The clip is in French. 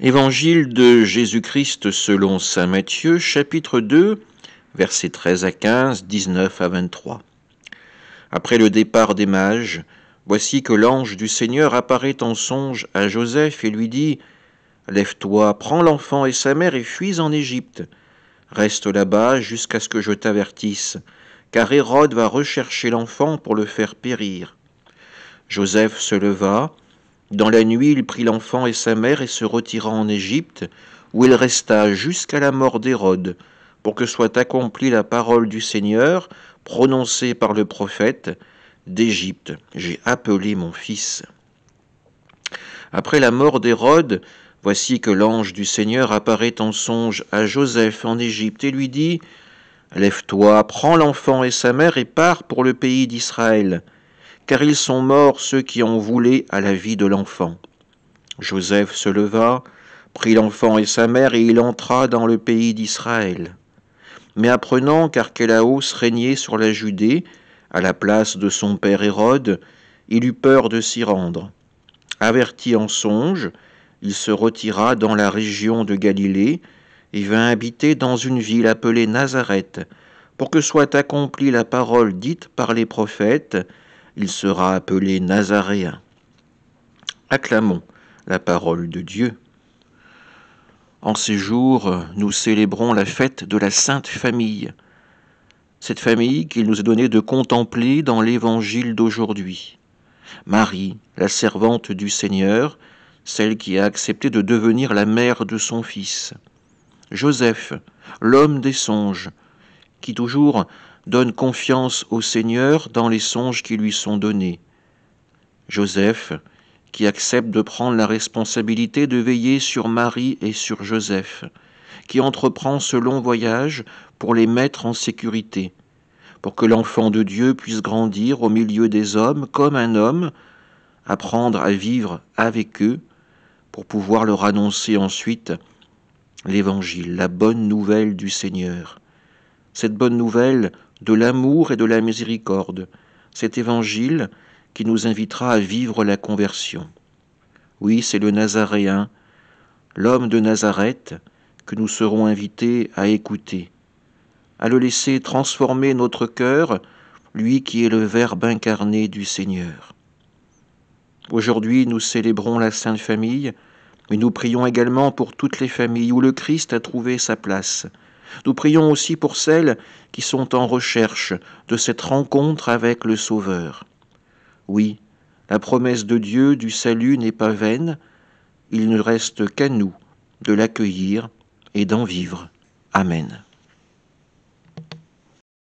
Évangile de Jésus-Christ selon Saint Matthieu, chapitre 2, versets 13 à 15, 19 à 23. Après le départ des mages, voici que l'ange du Seigneur apparaît en songe à Joseph et lui dit Lève-toi, prends l'enfant et sa mère et fuis en Égypte. Reste là-bas jusqu'à ce que je t'avertisse, car Hérode va rechercher l'enfant pour le faire périr. Joseph se leva, dans la nuit, il prit l'enfant et sa mère et se retira en Égypte, où il resta jusqu'à la mort d'Hérode, pour que soit accomplie la parole du Seigneur prononcée par le prophète d'Égypte. J'ai appelé mon fils. Après la mort d'Hérode, voici que l'ange du Seigneur apparaît en songe à Joseph en Égypte et lui dit Lève-toi, prends l'enfant et sa mère et pars pour le pays d'Israël car ils sont morts ceux qui ont voulu à la vie de l'enfant. Joseph se leva, prit l'enfant et sa mère, et il entra dans le pays d'Israël. Mais apprenant qu'Archélaos régnait sur la Judée, à la place de son père Hérode, il eut peur de s'y rendre. Averti en songe, il se retira dans la région de Galilée et vint habiter dans une ville appelée Nazareth, pour que soit accomplie la parole dite par les prophètes il sera appelé Nazaréen. Acclamons la parole de Dieu. En ces jours, nous célébrons la fête de la Sainte Famille, cette famille qu'il nous est donné de contempler dans l'Évangile d'aujourd'hui. Marie, la servante du Seigneur, celle qui a accepté de devenir la mère de son Fils. Joseph, l'homme des songes, qui toujours donne confiance au Seigneur dans les songes qui lui sont donnés. Joseph, qui accepte de prendre la responsabilité de veiller sur Marie et sur Joseph, qui entreprend ce long voyage pour les mettre en sécurité, pour que l'enfant de Dieu puisse grandir au milieu des hommes comme un homme, apprendre à vivre avec eux, pour pouvoir leur annoncer ensuite l'Évangile, la bonne nouvelle du Seigneur cette bonne nouvelle de l'amour et de la miséricorde, cet évangile qui nous invitera à vivre la conversion. Oui, c'est le Nazaréen, l'homme de Nazareth, que nous serons invités à écouter, à le laisser transformer notre cœur, lui qui est le Verbe incarné du Seigneur. Aujourd'hui, nous célébrons la Sainte Famille, mais nous prions également pour toutes les familles où le Christ a trouvé sa place, nous prions aussi pour celles qui sont en recherche de cette rencontre avec le Sauveur. Oui, la promesse de Dieu du salut n'est pas vaine, il ne reste qu'à nous de l'accueillir et d'en vivre. Amen.